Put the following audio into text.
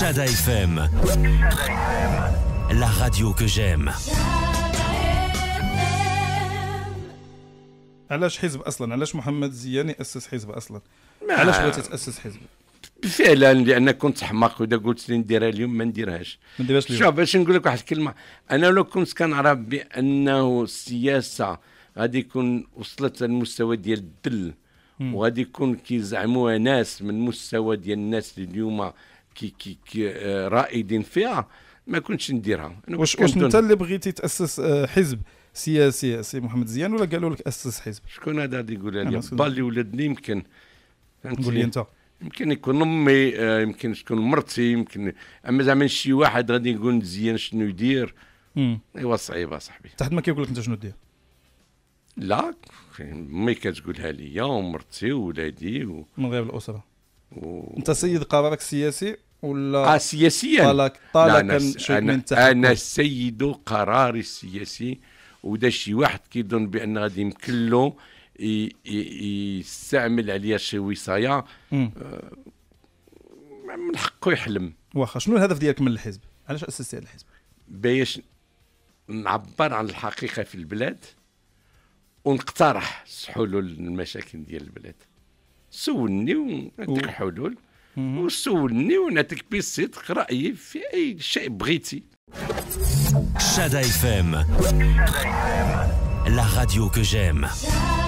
Shada FM. La radio que j'aime. علاش حزب اصلا علاش محمد زياني اسس حزب اصلا علاش بغيتي تاسس حزب فعلا لان كنت حماق واذا قلت لي نديرها اليوم ما نديرهاش ما نديرهاش اليوم شوف باش نقول لك واحد الكلمه انا لو كنت كنعرف بانه السياسه غادي يكون وصلت للمستوى ديال الدل وغادي يكون كيزعموها ناس من مستوى ديال الناس اللي اليوم كي كي, كي آه، رائدين فيها ما كنتش نديرها واش واش انت اللي بغيتي تاسس آه، حزب سياسي سي محمد زيان ولا قالوا لك اسس حزب شكون هذا غادي يقولها لي با اللي ولدني يمكن قول لي انت يمكن يكون امي آه، يمكن تكون مرتي يمكن اما زعما شي واحد غادي يقول مزيان شنو يدير ايوا صعيبه صاحبي تحت ما كيقول لك انت شنو دير لا امي كتقولها لي ومرتي وولادي و... من غير الاسره و... انت سيد قرارك السياسي ولا آه سياسيا طالك طالك أنا, أنا, أنا السيد القرار السياسي وده شي واحد كيظن بان غادي يمكن له يستعمل عليا شي وصايه آه، من حقه يحلم واخا شنو الهدف ديالك من الحزب؟ علاش اسستي هذا الحزب؟ باش نعبر عن الحقيقه في البلاد ونقترح حلول المشاكل ديال البلاد سولني ونعطيك الحلول وسولني ونعطيك بصدق رايي في اي شيء بغيتي شادا اف ام لا راديو كو جيم